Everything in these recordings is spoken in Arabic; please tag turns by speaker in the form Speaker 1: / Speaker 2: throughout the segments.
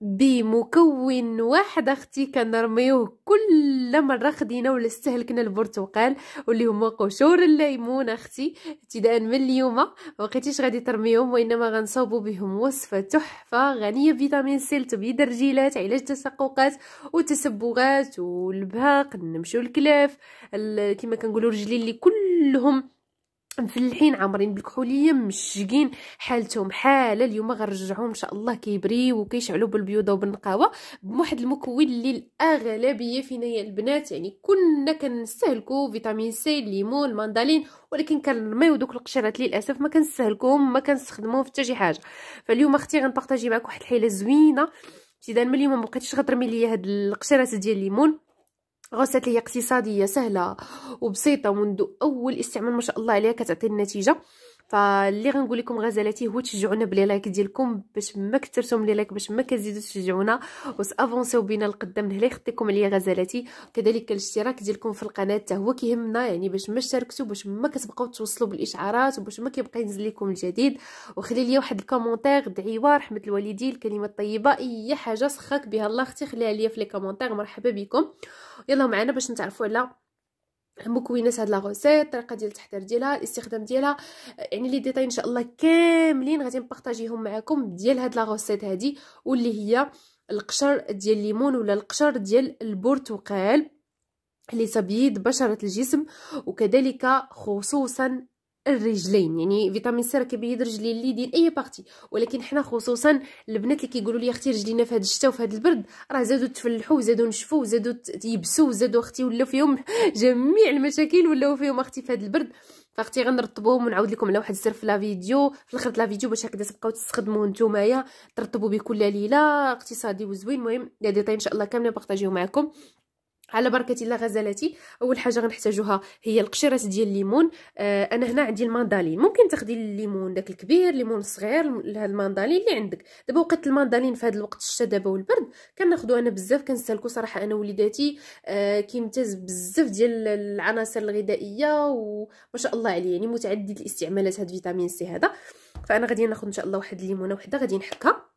Speaker 1: بمكون واحد اختي كنرميوه كل مره خدينا ولا استهلكنا البرتقال واللي هما قشور الليمون اختي ابتداء من اليوم ما بقيتيش غادي ترميهم وانما غنصاوبو بهم وصفه تحفه غنيه بفيتامين سي لتبييض الرجيلات علاج التشققات وتسبغات والبهاق نمشيو الكلاف كما كنقولوا رجلي اللي كلهم مفلحين عامرين بالكحوليه مشقين حالتهم حاله اليوم غنرجعوهم ان شاء الله كيبريو وكيشعلوا بالبيوضه وبالنقاوه بواحد المكون اللي الاغلبيه فينا هي البنات يعني كنا كنستهلكو فيتامين سي الليمون الماندالين ولكن كنرميو دوك القشرات للاسف ما كنستهلكوهم ما كنستخدموهم في حتى شي حاجه فاليوم اختي غنبارطاجي معاك واحد الحيله زوينه ابتداء من اليوم ما بقيتش غترمي ليا هاد القشرات ديال الليمون غسلت لي اقتصاديه سهله وبسيطه منذ اول استعمال ما شاء الله عليها كتعطي النتيجه فاللي غنقول لكم غزلاتي هو تشجعونا بلي لايك ديالكم باش ما كثرتم لي لايك باش ما كتزيدوا تشجعونا وسافونسيو بينا لقدام من هنا يخطيكم عليا غزالتي كذلك الاشتراك ديالكم في القناه حتى هو كيهمنا يعني باش ما تشاركتوا باش ما كتبقاو توصلوا بالاشعارات وباش ما كيبقى ينزل لكم الجديد وخلي لي واحد الكومونتير دعيوه رحمه الوالدين الكلمه الطيبه اي حاجه سخاك بها الله اختي خليها لي في لي كومونتير مرحبا بكم يلا معنا باش نتعرفوا على مكونات هاد غوسيت الطريقه ديال التحضير ديالها الاستخدام ديالها يعني لي ديتاي ان شاء الله كاملين غادي نبارطاجيهم معكم ديال هاد غوسيت هادي واللي هي القشر ديال الليمون ولا القشر ديال البرتقال لتبييض بشرة الجسم وكذلك خصوصا الرجلين يعني فيتامين سي راه كيبيض رجلين اليدين اي بارتي ولكن حنا خصوصا البنات اللي كيقولوا لي اختي رجلينا في هذا الشتاء وفي هذا البرد راه زادوا تفلحوا وزادوا نشفوا وزادوا يبسوا وزادوا اختي ولاو فيهم جميع المشاكل ولاو فيهم اختي في هذا البرد فاختي غنرطبوهم ونعاود لكم على واحد السر في لا فيديو في الاخر لا فيديو باش هكذا تبقاو تستخدموه نتومايا ترطبوا به كل ليله اقتصادي وزوين المهم هذه ان شاء الله كامله بارطاجيو معكم على بركه الله غزالتي اول حاجه غنحتاجوها هي القشيرات ديال الليمون آه انا هنا عندي الماندالين ممكن تاخدي الليمون داك الكبير الليمون الصغير الماندالين اللي عندك دابا وقت الماندالين في هذا الوقت الشتا دابا والبرد كناخذو انا بزاف كنستهلكو صراحه انا وليداتي آه كيمتاز بزاف ديال العناصر الغذائيه وما شاء الله عليه يعني متعدد الاستعمالات هاد فيتامين سي هذا فانا غادي ناخذ ان شاء الله واحد الليمونه وحده غادي نحكها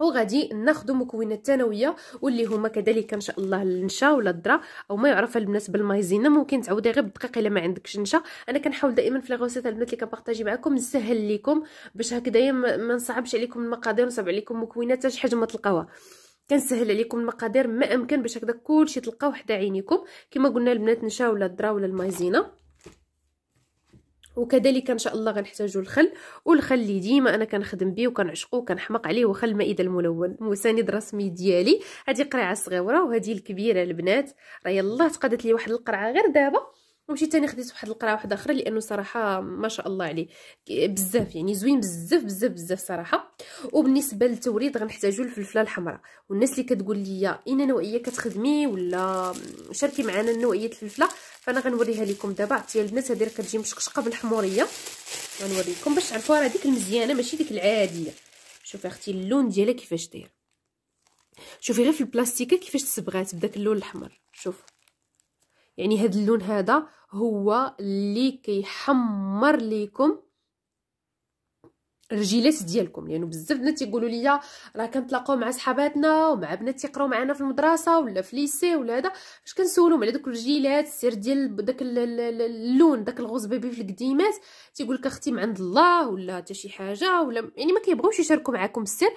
Speaker 1: وغادي ناخذ مكونات ثانويه واللي هما كذلك ان شاء الله النشا ولا الذره او ما يعرف البنات بالمايزينا ممكن تعوضي غير بالدقيق الا ما عندكش نشا انا كنحاول دائما في لي البنات اللي كنبارطاجي معكم نسهل لكم باش هكذايا ما نصعبش عليكم المقادير ونصعب عليكم مكونات حتى شي حاجه ما تلقاوها كنسهل عليكم المقادير ما امكن باش هكذا كلشي تلقاو حدا عينيكم كما قلنا البنات نشا ولا الذره ولا المايزينا وكذلك ان شاء الله غنحتاجو الخل والخل اللي ديما انا كنخدم به وكنعشقو وكنحمق عليه وخل المائده الملون مساند رسمي ديالي هذه قرعه صغيره وهذه الكبيره البنات راه يلاه تقادت لي واحد القرعه غير دابا ومشيت تاني خديت واحد القرعه واحده اخرى لانه صراحه ما شاء الله عليه بزاف يعني زوين بزاف بزاف بزاف صراحه وبالنسبه للتوريد غنحتاجو الفلفله الحمراء والناس اللي كتقول لي إنا نوعيه كتخدمي ولا شاركي معنا نوعيه الفلفله فانا غنوريها لكم دابا عطيتيها البنات هادي راه كتجي مشقشقه بالحموريه غنوريكم باش تعرفو راه ديك المزيانه ماشي ديك العاديه شوفي اختي اللون ديالها كيفاش داير شوفي غير في البلاستيكه كيفاش تصبغات بداك اللون الاحمر شوفي يعني هاد اللون هذا هو اللي كيحمر ليكم الرجيلات ديالكم لانه يعني بزاف بنات تيقولوا لي راه كنتلاقاو مع صحاباتنا ومع بنات تيقراو معنا في المدرسه ولا في ليسي ولا هذا فاش كنسولهم على دوك الرجيلات السير ديال داك اللون داك الغوز بيبي في القديمات تيقول لك اختي من عند الله ولا حتى شي حاجه ولا يعني ما كيبغوش يشاركوا معكم السر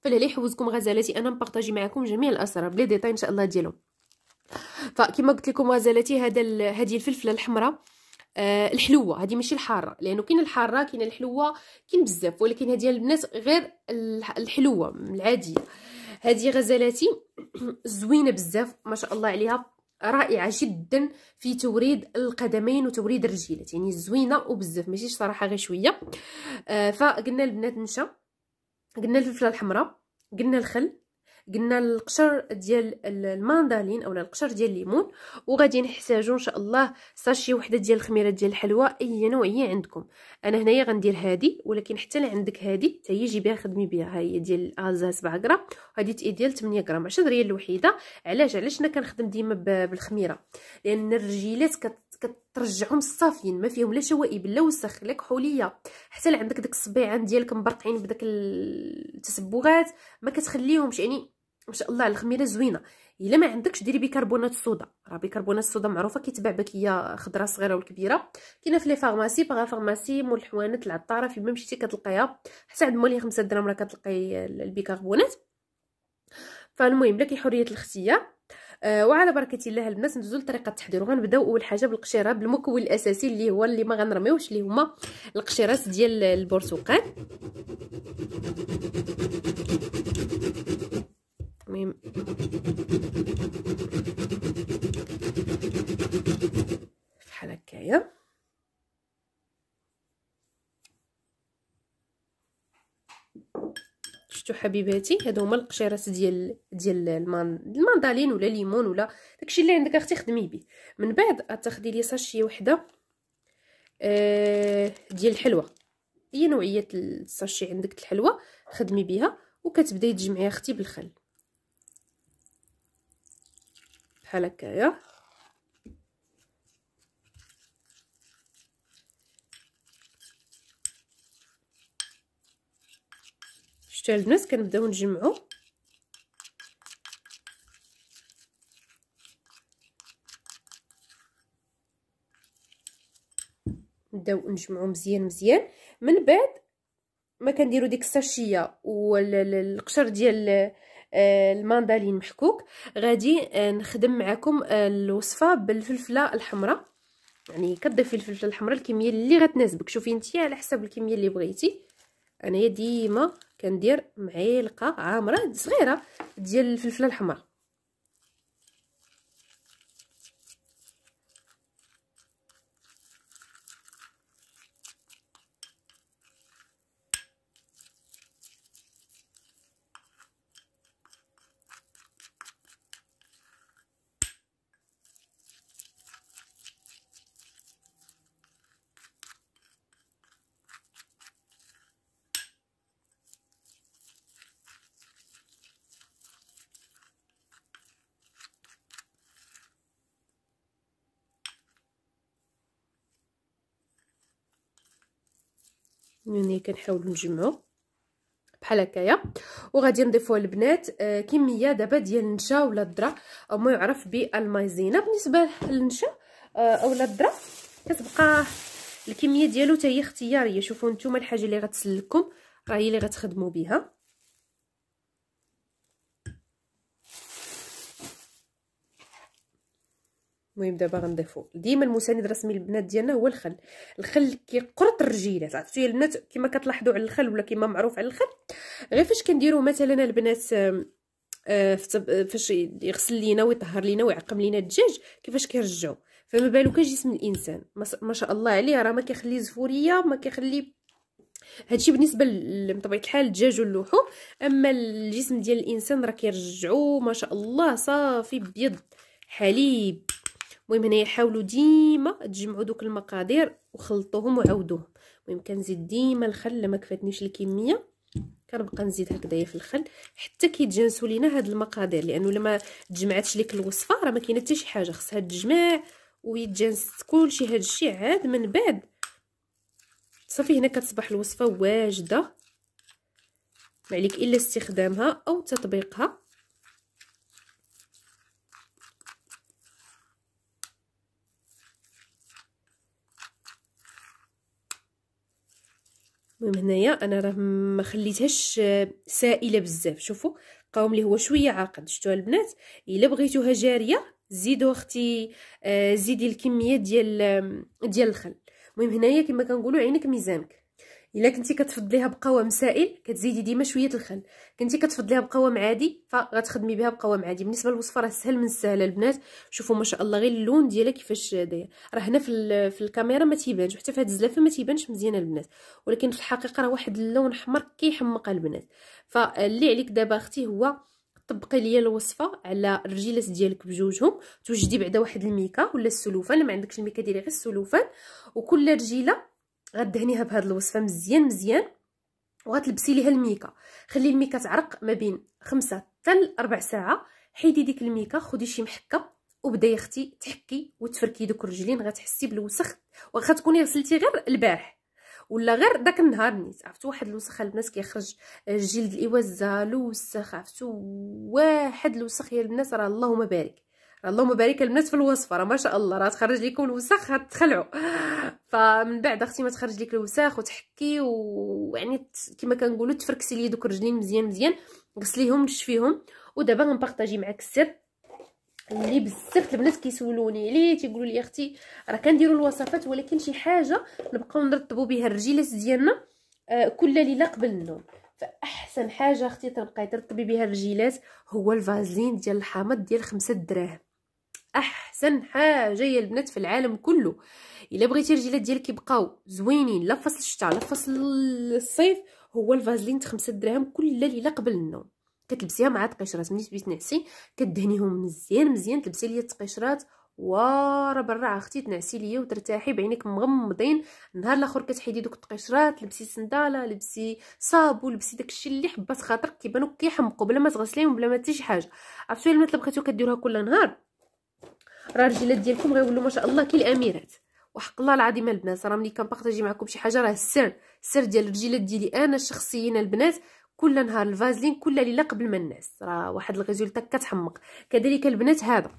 Speaker 1: فلهلي يحوزكم غزالاتي انا نبارطاجي معكم جميع الاسرار بلي ديتاي ان شاء الله ديالهم فكما قلت لكم غزالتي هذا هذه الفلفله الحمراء آه الحلوه هذه ماشي الحاره لانه كاين الحاره كاين الحلوه كاين بزاف ولكن هذه البنات غير الحلوه العاديه هذه غزالتي زوينه بزاف ما شاء الله عليها رائعه جدا في توريد القدمين وتوريد الرجيلات يعني زوينه وبزاف ماشي صراحه غير شويه آه فقلنا البنات نشا قلنا الفلفله الحمراء قلنا الخل قلنا القشر ديال الماندالين اولا القشر ديال الليمون وغادي نحتاجو ان شاء الله ساشي وحده ديال الخميره ديال الحلوى اي نوعيه عندكم انا هنايا غندير هادي ولكن حتى اللي عندك هادي حتى هي بها خدمي بها ها هي ديال الازا 7 غرام وهادي تي ديال 8 غرام 10 ريال الوحيده علاش علاش انا كنخدم ديما بالخميره لان الرجيلات كت ترجعهم صافيين ما فيهم لا شوائب لا وسخ لا كحوليه حتى عندك داك الصبيعان ديالك مبرقعين بداك التسبغات ما كتخليهمش يعني ما شاء الله الخميره زوينه الا ما عندكش ديري بيكربونات الصودا راه بيكربونات الصودا معروفه كيتباع بكيه خضراء صغيره والكبيره كاينه في لي فارماسي باغا فارماسي مول الحوانت العطاره فين ما مشيتي كتلقايها حتى عند مولاي 5 درهم راه كتلقاي البيكربونات فالمهم لك حريه الاختيار آه وعلى بركه الله البنات ندوزو لطريقه التحضير وغنبداو اول حاجه بالقشيره بالمكون الاساسي اللي هو اللي ما غنرميوش اللي هما القشيرات ديال البرتقال المهم فحال هكايا شفتوا حبيباتي هادو هما القشيرات ديال ديال المان الماندالين ولا ليمون ولا داكشي اللي عندك اختي خدمي به من بعد تاخدي لي ساشي وحده آه ديال الحلوى هي نوعيه الساشي عندك الحلوه خدمي بها وكتبداي تجمعي اختي بالخل بحال هكايا شفتوا البنات كنبداو نجمعوا نبداو نجمعو مزيان مزيان من بعد ما كنديرو ديك الساشيه والقشر ديال آه، الماندالين محكوك غادي آه، نخدم معكم آه، الوصفه بالفلفله الحمراء يعني كتضيفي الفلفله الحمراء الكميه اللي غتناسبك شوفي نتيا على حسب الكميه اللي بغيتي انايا ديما كندير معلقه عامره صغيره ديال الفلفله الحمراء يعني كنحاول نجمعو بحال هكايا وغادي نضيفوا البنات آه، كميه دابا ديال النشا ولا الذره او ما يعرف بالمايزينا بالنسبه للنشا آه، اولا الذره كتبقى الكميه ديالو حتى اختياريه شوفوا نتوما الحاجه اللي غتسلككم راه هي اللي غتخدموا بها المهم دابا غنضيفو ديما المساند الرسمي للبنات ديالنا هو الخل الخل كيقرط الرجيلات عرفتوا يا البنات كما كتلاحظوا على الخل ولا كما معروف على الخل غير فاش كنديرو مثلا البنات آه، فاش يغسل لينا ويطهر لينا ويعقم لينا الدجاج كيفاش كيرجعو فما بالك جسم الانسان ما شاء الله عليه راه ما كيخلي زفوريه ما كيخلي هادشي بالنسبه لطبيعه الحال الدجاج واللحوم اما الجسم ديال الانسان راه كيرجعو ما شاء الله صافي بيض حليب المهم هنايا حاولوا ديما تجمعوا دوك المقادير وخلطوهم وعاودوهم المهم كنزيد ديما الخل لما كفاتنيش الكميه كنبقى نزيد هكذايا في الخل حتى كيتجانسوا لينا هاد المقادير لانه لما تجمعاتش ليك الوصفه راه ما كاينه حتى شي حاجه خصها تجمع ويتجانس كلشي هاد الشيء عاد من بعد صافي هنا كتصبح الوصفه واجده ما عليك الا استخدامها او تطبيقها المهم هنايا انا راه ما خليتهاش آه، سائله بزاف شوفوا قوم لي هو شويه عاقد شفتوا البنات الا بغيتوها جاريه زيدوا اختي آه، زيدي الكميه ديال ديال الخل المهم هنايا كما كنقولوا عينك ميزانك الا كنتي كتفضليها بقوام سائل كتزيدي ديما شويه الخل كنتي كتفضليها بقوام عادي فغتخدمي بها بقوام عادي بالنسبه للوصفه راه سهل من السهله البنات شوفوا ما شاء الله غير اللون ديالها كيفاش داير راه هنا في, في الكاميرا ما تيبانش وحتى في هاد الزلافه ما تيبانش مزيانه البنات ولكن في الحقيقه راه واحد اللون احمر كيحمق البنات فاللي عليك دابا اختي هو طبقي ليا الوصفه على الرجيلات ديالك بجوجهم توجدي بعدا واحد الميكا ولا السلوفان ما عندكش الميكا ديري غير السلوفان وكل رجيله غدهنيها بهاد الوصفه مزيان مزيان وغتلبسي ليها الميكا خلي الميكا تعرق ما بين خمسة حتى ربع ساعه حيدي ديك الميكا خدي شي محكه وبداي اختي تحكي وتفركي دوك الرجلين غتحسي بالوسخ واخا تكوني غسلتي غير البارح ولا غير داك النهار نيت عرفتو واحد الوسخ البنات كيخرج الجلد الاوزه لوسخ عرفتو واحد الوسخ يا البنات راه اللهم بارك اللهم بارك البنات في الوصفه راه ما شاء الله راه تخرج لكم الوساخ تخلعوا فمن بعد اختي ما تخرج لك الوسخ وتحكي ويعني كما كنقولوا تفركسي لي دوك الرجلين مزيان مزيان غسليهم نشفيهم ودابا غنبارطاجي معاك السر اللي بزاف البنات كيسولوني عليه تيقولوا لي اختي راه كنديروا الوصفات ولكن شي حاجه نبقاو نرطبوا بها الرجيلات ديالنا آه كل ليله قبل النوم فاحسن حاجه اختي تبقاي ترطبي بها الرجيلات هو الفازلين ديال الحامض ديال خمسة دراهم احسن حاجه يا البنات في العالم كله الا بغيتي الرجيلات ديالك يبقاو زوينين لا فصل الشتاء لا فصل الصيف هو الفازلين 5 دراهم كل ليله قبل النوم كتلبسيها مع التقشرات ملي تبغي تنعسي كدهنيهم مزيان مزيان تلبسي ليا التقشرات ورا برا اختي تنعسي ليا وترتاحي بعينك مغمضين نهار الاخر كتحيدي دوك التقشرات لبسي صنداله لبسي صابو لبسي داكشي اللي حبات خاطرك كيبانو كيحمقوا بلا ما تغسليهم بلا ما حتى شي حاجه عرفتي البنات اللي بقيتو كديروها كل نهار راه الرجيلات ديالكم غيولوا ما شاء الله كي الاميرات وحق الله العظيم البنات راه ملي كنبارطاجي معكم شي حاجه راه السر السر ديال الرجيلات ديالي انا شخصيا البنات كل نهار الفازلين كل ليله قبل ما الناس راه واحد الغزولتا كتحمق كذلك البنات هذا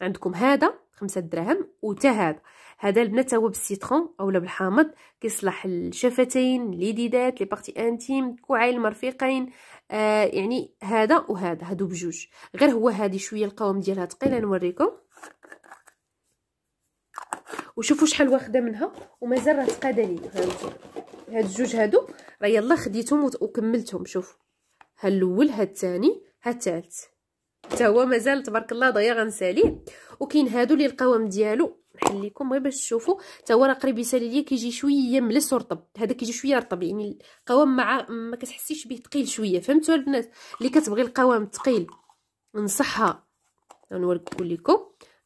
Speaker 1: عندكم هذا خمسة دراهم وتا هذا هذا البنات هو بالسيترون اولا بالحامض كيصلح الشفتين ليديدات لي بارتي انتيم كوعي المرفقين آه يعني هذا وهذا هادو بجوج غير هو هذه شويه القوام ديالها ثقيله نوريكم وشوفوا شحال واخده منها ومازال راه تقاده لي هاد الجوج هادو راه يلا خديتهم وكملتهم شوفوا ها الاول ها الثاني ها الثالث حتى هو مازال تبارك الله ضيا غنساليه وكاين هادو اللي القوام ديالو نحل لكم غير باش تشوفوا حتى هو راه قريب يسالي ليا كيجي شويه ملس ورطب هذا كيجي شويه رطب يعني القوام مع ما كتحسيش به ثقيل شويه فهمتوا البنات اللي كتبغي القوام ثقيل نصحها نوريكم لكم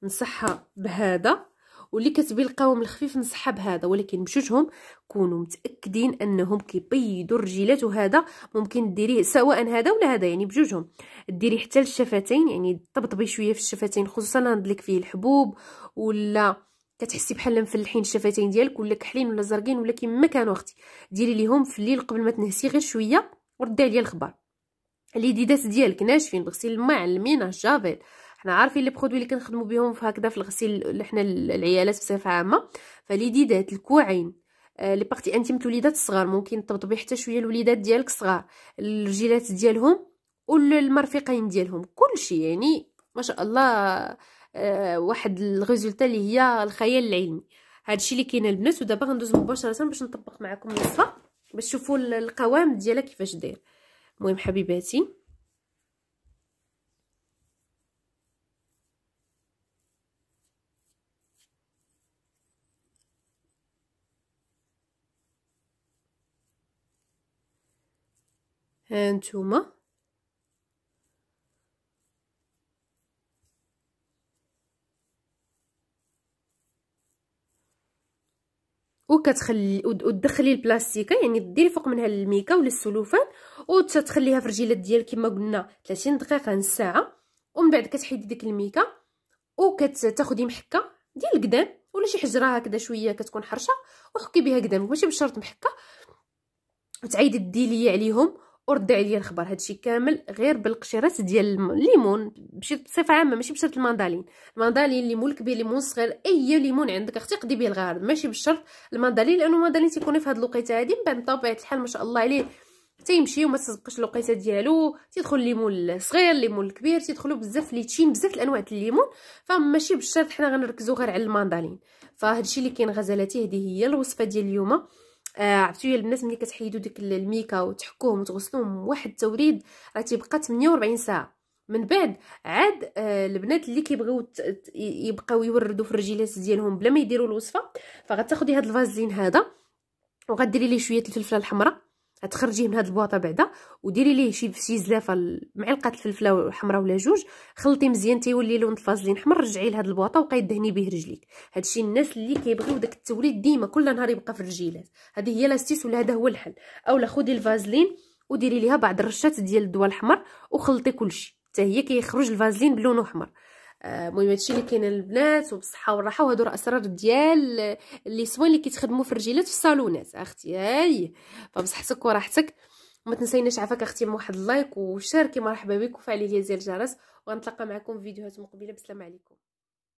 Speaker 1: نصحها بهذا واللي كتبي القوام الخفيف نسحب هذا ولكن بجوجهم كونوا متاكدين انهم كيبيضوا الرجيلات وهذا ممكن ديريه سواء هذا ولا هذا يعني بجوجهم ديري حتى للشفتين يعني طبطبي شويه في الشفتين خصوصا عندك فيه الحبوب ولا كتحسي بحال مفلحين الشفتين ديالك ولا كحلين ولا زرقين ولا كيما كانوا اختي ديري ليهم في الليل قبل ما تنهسي غير شويه وردي عليا الخبر ليديدات ديالك ناشفين بغسيل الماء على المينا الجافيل حنا عارفين لي برودوي اللي كنخدموا بهم هكذا في الغسيل حنا العيالات بصفه عامه فليديدات الكوعين آه، لي بارتي انتيم توليدات الصغار ممكن تطبطبي حتى شويه الوليدات ديالك صغار الرجيلات ديالهم والمرفقين ديالهم كلشي يعني ما شاء الله آه واحد الريزولتا اللي هي الخيال العلمي الشيء اللي كاين البنات ودابا غندوز مباشره باش نطبق معكم الوصفه باش تشوفوا القوام ديالها كيفاش داير المهم حبيباتي هانتوما وكتخلي وتدخلي البلاستيكه يعني ديري فوق منها الميكا ولا السلوفان وتتخليها في الرجيلات ديال كما قلنا 30 دقيقه نص ساعه ومن بعد كتحيدي ديك الميكا وكتاخدي محكه ديال القدام ولا شي حجره هكذا شويه كتكون حرشه وحكي بها قدامك ماشي بشرط محكه وتعيدي ديلي عليهم وردي عليا الخبر هادشي كامل غير بالقشيرات ديال الليمون بصفه عامه ماشي بشرط الماندالين الماندالين ليمون كبير ليمون صغير اي ليمون عندك اختي قدي به الغرض ماشي بالشرط الماندالين لانه الماندالين تيكونوا في هاد الوقيته هادي من بعد بطبيعه الحال ما شاء الله عليه تيمشي وما تسبقش الوقيته ديالو تيدخل الليمون الصغير الليمون الكبير تيدخلوا بزاف تشين بزاف الانواع ديال الليمون فماشي بالشرط حنا غنركزوا غير على الماندالين فهادشي اللي كاين غزالاتي هذه هي الوصفه ديال اليوم آه عرفتوا البنات ملي كتحيدوا ديك الميكا وتحكوهم وتغسلوهم واحد التوريد راه تيبقى 48 ساعه من بعد عاد آه البنات اللي كيبغيو يبقاو يوردوا في الرجيلات ديالهم بلا ما يديروا الوصفه فغتاخدي هاد الفازلين هذا وغديري ليه شويه الفلفله الحمراء تخرجيه من هاد البواطه بعدا وديري ليه شي شي زلافه معلقه الفلفله حمراء ولا جوج خلطي مزيان تيولي لون الفازلين حمر رجعيه لهاد البواطه وبقاي دهني به رجليك هادشي الناس اللي كيبغيو داك التوليد ديما كل نهار يبقى في الرجيلات هذه هي لاستيس ولا هذا هو الحل اولا خدي الفازلين وديري ليها بعض الرشات ديال الدواء الحمر وخلطي كلشي حتى هي كيخرج الفازلين بلونه احمر آه، المهم هادشي اللي كاين البنات وبالصحه والراحه وهادو راه اسرار ديال لي آه، سوان اللي كيتخدموا في الرجيلات في الصالونات اختي هاي فبصحتك وراحتك وما تنسيناش عافاك اختي واحد اللايك وشاركي مرحبا بك وفعلي زر الجرس وغنتلاقى معكم في فيديوهات مقبله بسلام عليكم